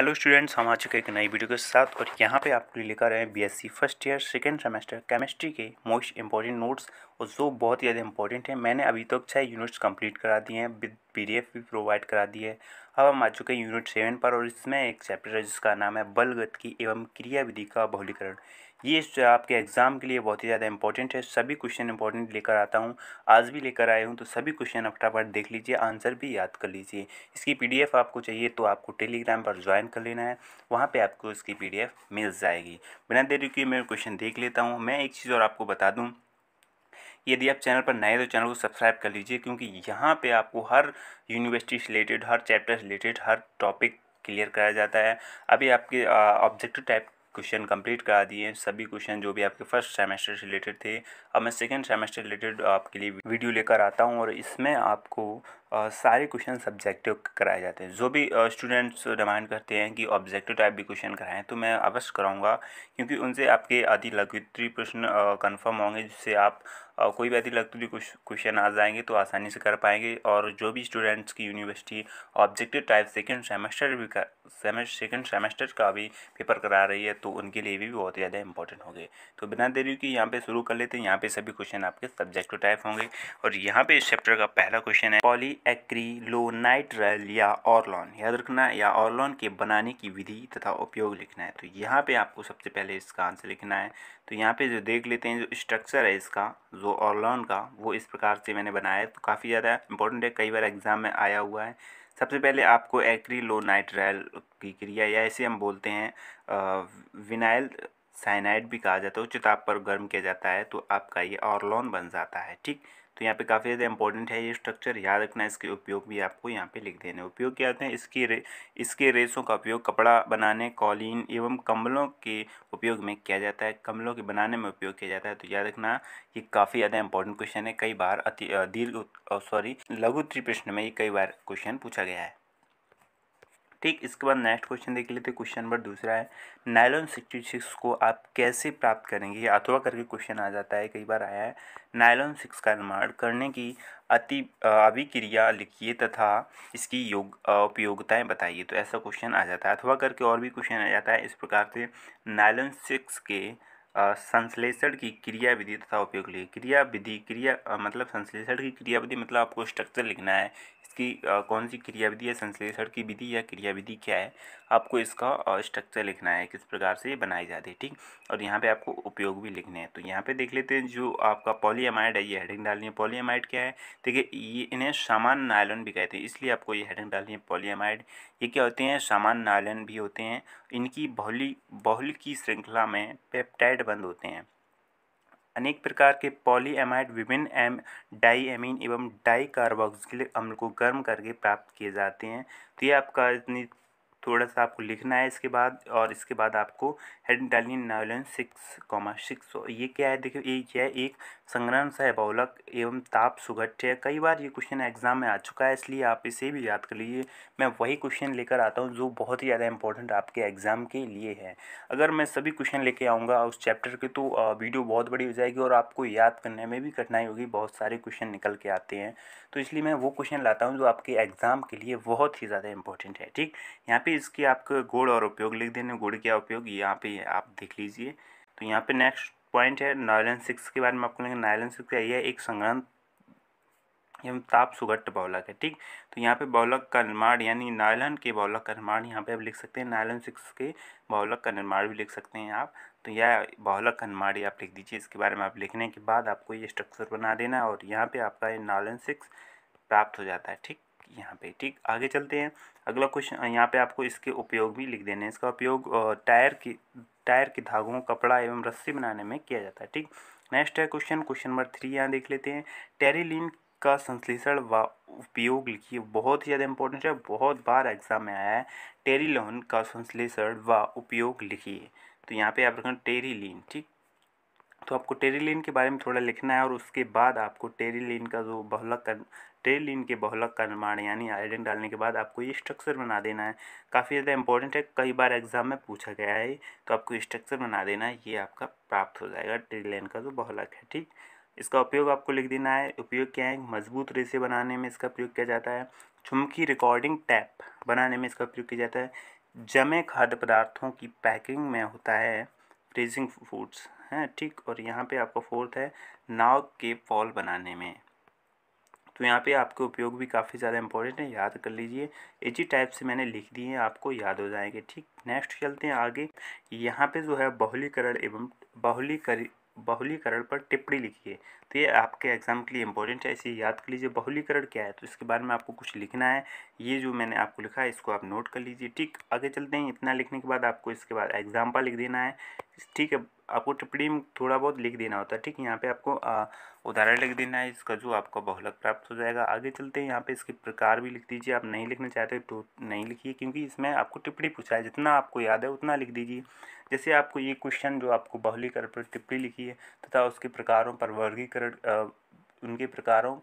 hello students हम आ चुके एक नई वीडियो के साथ और यहाँ पे आपके लिए लेकर आए BSc first year second semester chemistry के मोस्ट इंपॉर्टेंट नोट्स और जो बहुत ही ज़्यादा इंपॉर्टेंट है मैंने अभी तक तो छः यूनिट्स कंप्लीट करा दिए हैं विद पी भी प्रोवाइड करा दी है अब हम आ चुके हैं यूनिट सेवन पर और इसमें एक चैप्टर है जिसका नाम है बलगत की एवं क्रिया विधि का बहुलीकरण ये आपके एग्ज़ाम के लिए बहुत ही ज़्यादा इंपॉर्टेंट है सभी क्वेश्चन इंपॉर्टेंट लेकर आता हूँ आज भी लेकर आए हूँ तो सभी क्वेश्चन फटाफट देख लीजिए आंसर भी याद कर लीजिए इसकी पीडीएफ आपको चाहिए तो आपको टेलीग्राम पर ज्वाइन कर लेना है वहाँ पे आपको इसकी पीडीएफ मिल जाएगी बिना देरी के मैं क्वेश्चन देख लेता हूँ मैं एक चीज़ और आपको बता दूँ यदि आप चैनल पर नए तो चैनल को सब्सक्राइब कर लीजिए क्योंकि यहाँ पे आपको हर यूनिवर्सिटी से रिलेटेड हर चैप्टर रिलेटेड हर टॉपिक क्लियर कराया जाता है अभी आपके ऑब्जेक्टिव टाइप क्वेश्चन कंप्लीट करा दिए सभी क्वेश्चन जो भी आपके फर्स्ट सेमेस्टर से रिलेटेड थे अब मैं सेकेंड सेमेस्टर रिलेटेड आपके लिए वीडियो लेकर आता हूँ और इसमें आपको आ, सारे क्वेश्चन सब्जेक्टिव कराए जाते हैं जो भी स्टूडेंट्स डिमांड करते हैं कि ऑब्जेक्टिव टाइप भी क्वेश्चन कराएं तो मैं अवश्य कराऊंगा क्योंकि उनसे आपके आदि लघुत्री प्रश्न कन्फर्म होंगे जिससे आप और कोई भी अधिक लगती क्वेश्चन आ जाएंगे तो आसानी से कर पाएंगे और जो भी स्टूडेंट्स की university objective type second semester भी का सेकेंड सेमेस्टर का भी पेपर करा रही है तो उनके लिए भी बहुत ज़्यादा इंपॉर्टेंट होंगे तो बिना देरी कि यहाँ पे शुरू कर लेते हैं यहाँ पे सभी क्वेश्चन आपके सब्जेक्ट टाइप होंगे और यहाँ पे इस चैप्टर का पहला क्वेश्चन है पॉली एक्रीलोनाइट्रल या ऑरलॉन याद रखना या ऑरलॉन के बनाने की विधि तथा उपयोग लिखना है तो यहाँ पर आपको सबसे पहले इसका आंसर लिखना है तो यहाँ पर जो देख लेते हैं जो स्ट्रक्चर है इसका जो वो ऑरलॉन का वो इस प्रकार से मैंने बनाया है तो काफ़ी ज़्यादा इंपॉर्टेंट है कई बार एग्ज़ाम में आया हुआ है सबसे पहले आपको एक्री लो नाइट्राइल की क्रिया या इसे हम बोलते हैं विनाइल साइनाइड भी कहा जाता है जो ताप पर गर्म किया जाता है तो आपका ये ऑरलॉन बन जाता है ठीक तो यहाँ पे काफ़ी ज़्यादा इंपॉर्टेंट है ये स्ट्रक्चर याद रखना इसके उपयोग भी आपको यहाँ पे लिख देने उपयोग क्या होते हैं इसकी रे इसके रेसों का उपयोग कपड़ा बनाने कॉलिन एवं कम्बलों के उपयोग में किया जाता है कम्बलों के बनाने में उपयोग किया जाता है तो याद रखना ये काफ़ी ज़्यादा इंपॉर्टेंट क्वेश्चन है कई बार अति दीर्घ सॉरी लघु त्रिप्रश्न में ये कई बार क्वेश्चन पूछा गया है ठीक इसके बाद नेक्स्ट क्वेश्चन देख लेते हैं क्वेश्चन नंबर दूसरा है नायलॉन सिक्सटी सिक्स को आप कैसे प्राप्त करेंगे अथवा करके क्वेश्चन आ जाता है कई बार आया है नायलॉन सिक्स का निर्माण करने की अति अभिक्रिया लिखिए तथा इसकी योग उपयोगिताएँ बताइए तो ऐसा क्वेश्चन आ जाता है अथवा करके और भी क्वेश्चन आ जाता है इस प्रकार से नायलॉन सिक्स के संश्लेषण की क्रिया विधि तथा उपयोग लिए क्रिया विधि क्रिया मतलब संश्लेषण की क्रिया विधि मतलब आपको स्ट्रक्चर लिखना है इसकी कौन सी क्रिया विधि है संश्लेषण की विधि या क्रिया विधि क्या है आपको इसका स्ट्रक्चर लिखना है किस प्रकार से ये बनाई जाती है ठीक और यहाँ पे आपको उपयोग भी लिखने हैं तो यहाँ पे देख लेते हैं जो आपका पॉलीएमाइड है ये हेडिंग डालनी है पॉलीएमाइड क्या है देखिए ये इन्हें सामान नायलन भी कहते हैं इसलिए आपको ये हेडिंग डालनी है पॉलीएमाइड ये क्या होते हैं सामान्य नायलन भी होते हैं इनकी बहुली बहुल की श्रृंखला में पेप्टाइड एमाइड बंद होते हैं अनेक प्रकार के पॉलीएमाइड विभिन्न एम डाईएमीन एवं डाई कार्बोक्सिलिक अम्ल को गर्म करके प्राप्त किए जाते हैं तो ये आपका इतनी थोड़ा सा आपको लिखना है इसके बाद और इसके बाद आपको हेड डालनी नाइलन सिक्स कॉमा सिक्स ये क्या है देखिए ये क्या है एक सह बौलक एवं ताप सुगठ्य कई बार ये क्वेश्चन एग्जाम में आ चुका है इसलिए आप इसे भी याद कर लीजिए मैं वही क्वेश्चन लेकर आता हूँ जो बहुत ही ज़्यादा इंपॉर्टेंट आपके एग्जाम के लिए है अगर मैं सभी क्वेश्चन लेके आऊँगा उस चैप्टर के तो वीडियो बहुत बड़ी हो जाएगी और आपको याद करने में भी कठिनाई होगी बहुत सारे क्वेश्चन निकल के आते हैं तो इसलिए मैं वो क्वेश्चन लाता हूँ जो आपके एग्जाम के लिए बहुत ही ज़्यादा इंपॉर्टेंट है ठीक यहाँ पर इसके आपको गुड़ और उपयोग लिख देने गुड़ क्या उपयोग यहाँ पर आप देख लीजिए तो यहाँ पे नेक्स्ट पॉइंट है नायलन सिक्स के बारे में आपको लेंगे नायलन सिक्स का यह एक संग्रहण एवं ताप सुगट बौलक है ठीक तो यहाँ पे बौलक का निर्माण यानी नायलन के बौलक का निर्माण यहाँ पे आप लिख सकते हैं नायलन सिक्स के बौलक का निर्माण भी लिख सकते हैं आप तो यह बौलक का निर्माण आप लिख दीजिए इसके बारे में आप लिखने के बाद आपको ये स्ट्रक्चर बना देना और यहाँ पे आपका ये नायलन सिक्स प्राप्त हो जाता है ठीक यहाँ पे ठीक आगे चलते हैं अगला क्वेश्चन यहाँ पे आपको इसके उपयोग भी लिख देने हैं इसका उपयोग टायर की टायर के धागों कपड़ा एवं रस्सी बनाने में किया जाता है ठीक नेक्स्ट है क्वेश्चन क्वेश्चन नंबर थ्री यहाँ देख लेते हैं टेरिलिन का संश्लेषण व उपयोग लिखिए बहुत ही ज़्यादा इंपॉर्टेंट है बहुत बार एग्जाम में आया है टेरिलोन का संश्लेषण व उपयोग लिखिए तो यहाँ पे आप रखें टेरिलीन ठीक तो आपको टेरिलिन के बारे में थोड़ा लिखना है और उसके बाद आपको टेरिलिन का जो बहुलक का टेरिलिन के बहुलक का निर्माण यानी आयोडिन डालने के बाद आपको ये स्ट्रक्चर बना देना है काफ़ी ज़्यादा इंपॉर्टेंट है कई बार एग्जाम में पूछा गया है तो आपको स्ट्रक्चर बना देना है ये आपका प्राप्त हो जाएगा टेरिलिन का जो बहुलक है ठीक इसका उपयोग आपको लिख देना है उपयोग क्या है मजबूत रेसे बनाने में इसका प्रयोग किया जाता है चुमकी रिकॉर्डिंग टैप बनाने में इसका प्रयोग किया जाता है जमे खाद्य पदार्थों की पैकिंग में होता है फ्रीजिंग फूड्स है ठीक और यहाँ पे आपका फोर्थ है नाव के फॉल बनाने में तो यहाँ पे आपके उपयोग भी काफ़ी ज़्यादा इंपॉर्टेंट है याद कर लीजिए इसी टाइप e से मैंने लिख दिए हैं आपको याद हो जाएंगे ठीक नेक्स्ट चलते हैं आगे यहाँ पे जो है बहुलीकरण एवं बहुलीकरण बहुलीकरण पर टिप्पणी लिखिए तो ये आपके एग्ज़ाम के लिए इंपॉर्टेंट है इसे याद कर लीजिए बहुलीकरण क्या है तो इसके बारे में आपको कुछ लिखना है ये जो मैंने आपको लिखा है इसको आप नोट कर लीजिए ठीक आगे चलते हैं इतना लिखने के बाद आपको इसके बाद एग्जाम्पल लिख देना है ठीक है आपको टिप्पणी में थोड़ा बहुत लिख देना होता है ठीक यहाँ पे आपको उदाहरण लिख देना है इसका जो आपका बहुलक प्राप्त हो जाएगा आगे चलते हैं यहाँ पे इसके प्रकार भी लिख दीजिए आप नहीं लिखना चाहते तो नहीं लिखिए क्योंकि इसमें आपको टिप्पणी पूछा है जितना आपको याद है उतना लिख दीजिए जैसे आपको ये क्वेश्चन जो आपको बहुलीकरण पर टिप्पणी लिखी है तथा उसके प्रकारों पर वर्गीकरण वर्गीकरण उनके प्रकारों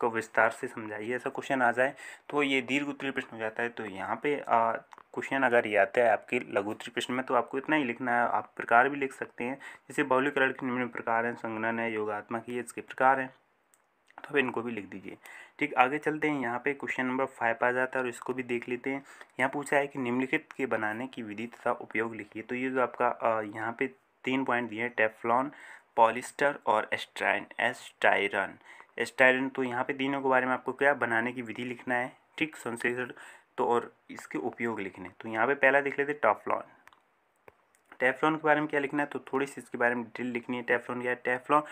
को विस्तार से समझाइए ऐसा क्वेश्चन आ जाए तो ये दीर्घ उत्तरी प्रश्न हो जाता है तो यहाँ पे क्वेश्चन अगर ये आता है आपके लघु उत्तरी प्रश्न में तो आपको इतना ही लिखना है आप प्रकार भी लिख सकते हैं जैसे बहुलीकरण के निम्न प्रकार हैं संगणन है योगात्मक ये इसके प्रकार हैं तो आप इनको भी लिख दीजिए ठीक आगे चलते हैं यहाँ पे क्वेश्चन नंबर फाइव आ जाता है और इसको भी देख लेते हैं यहाँ पूछा है कि निम्नलिखित के बनाने की विधि तथा उपयोग लिखिए तो ये जो आपका यहाँ पे तीन पॉइंट दिए हैं टेफलॉन पॉलिस्टर और एस्ट्राइन एस्टायरन एस्टायरन तो यहाँ पे तीनों के बारे में आपको क्या बनाने की विधि लिखना है ठीक संश्लेषण तो और इसके उपयोग लिखने तो यहाँ पे पहला देख लेते टॉफलॉन टेफलॉन के बारे में क्या लिखना है तो थोड़ी सी इसके बारे में डिटेल लिखनी है टेफलॉन क्या है टेफलॉन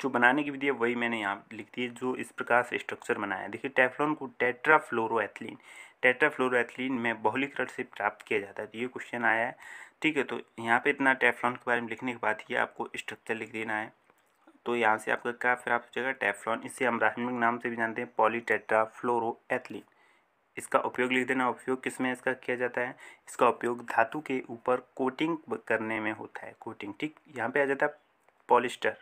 जो बनाने की विधि है वही मैंने यहाँ लिख दी है जो इस प्रकार से स्ट्रक्चर बनाया है देखिए टेफलॉन को टेट्राफ्लोरोएथलीन टेट्राफ्लोरोएथलीन में बहुलिक रट से प्राप्त किया जाता है तो ये क्वेश्चन आया है ठीक है तो यहाँ पे इतना टेफ्लॉन के बारे में लिखने के बाद ये आपको स्ट्रक्चर लिख देना है तो यहाँ से आपका क्या फिर आप सोचेगा टेफलॉन इसे हम रासायनिक नाम से भी जानते हैं पॉलीटेट्रा फ्लोरो एथलीन इसका उपयोग लिख देना उपयोग किस में इसका किया जाता है इसका उपयोग धातु के ऊपर कोटिंग करने में होता है कोटिंग ठीक यहाँ पर आ जाता है पॉलिस्टर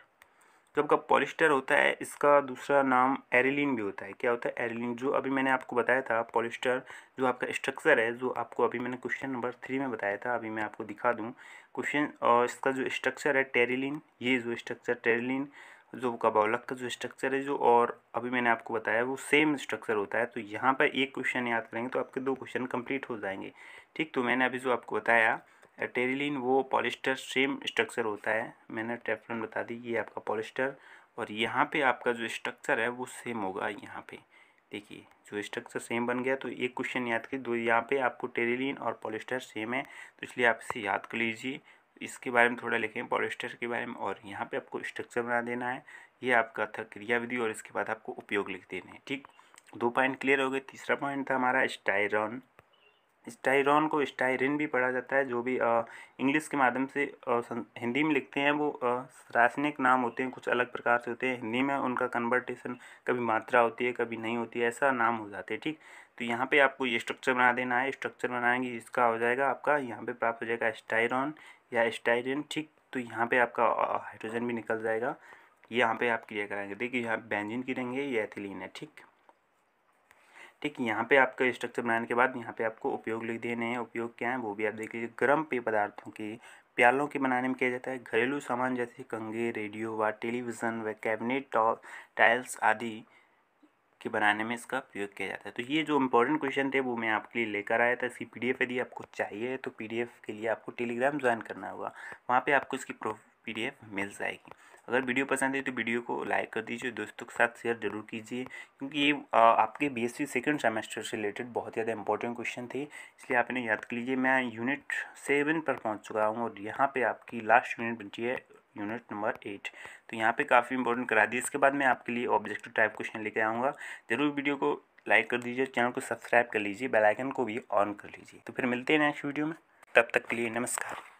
जो तो आपका पॉलिस्टर होता है इसका दूसरा नाम एरिलिन भी होता है क्या होता है एरिलिन जो अभी मैंने आपको बताया था पॉलिस्टर जो आपका स्ट्रक्चर है जो आपको अभी मैंने क्वेश्चन नंबर थ्री में बताया था अभी मैं आपको दिखा दूँ क्वेश्चन और इसका जो स्ट्रक्चर है टेरिलिन ये जो स्ट्रक्चर टेरिलिन जो कबौलक का जो स्ट्रक्चर है जो और अभी मैंने आपको बताया वो सेम स्ट्रक्चर होता है तो यहाँ पर एक क्वेश्चन याद करेंगे तो आपके दो क्वेश्चन कंप्लीट हो जाएंगे ठीक तो मैंने अभी जो आपको बताया टेरिलिन वो पॉलिस्टर सेम स्ट्रक्चर होता है मैंने टेफरन बता दी ये आपका पॉलिस्टर और यहाँ पे आपका जो स्ट्रक्चर है वो सेम होगा यहाँ पे देखिए जो स्ट्रक्चर सेम बन गया तो एक क्वेश्चन याद कर दो यहाँ पे आपको टेरिलिन और पॉलिस्टर सेम है तो इसलिए आप इसे याद कर लीजिए इसके बारे में थोड़ा लिखें पॉलिस्टर के बारे में और यहाँ पर आपको स्ट्रक्चर बना देना है ये आपका था क्रियाविधि और इसके बाद आपको उपयोग लिख देना है ठीक दो पॉइंट क्लियर हो गए तीसरा पॉइंट था हमारा स्टायरन स्टाइरॉन को स्टायरिन भी पढ़ा जाता है जो भी इंग्लिश के माध्यम से हिंदी में लिखते हैं वो रासायनिक नाम होते हैं कुछ अलग प्रकार से होते हैं हिंदी में उनका कन्वर्टेशन कभी मात्रा होती है कभी नहीं होती है ऐसा नाम हो जाते हैं ठीक तो यहाँ पे आपको ये स्ट्रक्चर बना देना है स्ट्रक्चर बनाएंगे इसका हो जाएगा आपका यहाँ पर प्राप्त हो जाएगा स्टाइरॉन या स्टाइरिन ठीक तो यहाँ पर आपका हाइड्रोजन भी निकल जाएगा यहाँ पर आप क्लियर कराएंगे देखिए यहाँ बैंजिन की रहेंगे ये एथिलीन है ठीक ठीक यहाँ पे आपका स्ट्रक्चर बनाने के बाद यहाँ पे आपको उपयोग लिख देने हैं उपयोग क्या है वो भी आप देख लीजिए गर्म पेय पदार्थों की प्यालों के बनाने में किया जाता है घरेलू सामान जैसे कंगे रेडियो व टेलीविज़न व कैबिनेट टाइल्स आदि के बनाने में इसका प्रयोग किया जाता है तो ये जो इंपॉर्टेंट क्वेश्चन थे वो मैं आपके लिए लेकर आया था इसकी पीडीएफ यदि आपको चाहिए तो पीडीएफ के लिए आपको टेलीग्राम ज्वाइन करना होगा वहाँ पर आपको इसकी प्रो पीडीएफ मिल जाएगी अगर वीडियो पसंद है तो वीडियो को लाइक कर दीजिए दोस्तों के साथ शेयर जरूर कीजिए क्योंकि ये आपके बी एस सेकेंड सेमेस्टर से रिलेटेड बहुत ज़्यादा इंपॉर्टेंट क्वेश्चन थे इसलिए आप इन्हें याद कर लीजिए मैं यूनिट सेवन पर पहुँच चुका हूँ और यहाँ पर आपकी लास्ट यूनिट बनती है यूनिट नंबर एट तो यहाँ पर काफ़ी इंपॉर्टेंट करा दिए इसके बाद मैं आपके लिए ऑब्जेक्टिव टाइप क्वेश्चन लेके आऊँगा जरूर वीडियो को लाइक कर दीजिए चैनल को सब्सक्राइब कर लीजिए बेल आइकन को भी ऑन कर लीजिए तो फिर मिलते हैं नेक्स्ट वीडियो में तब तक के लिए नमस्कार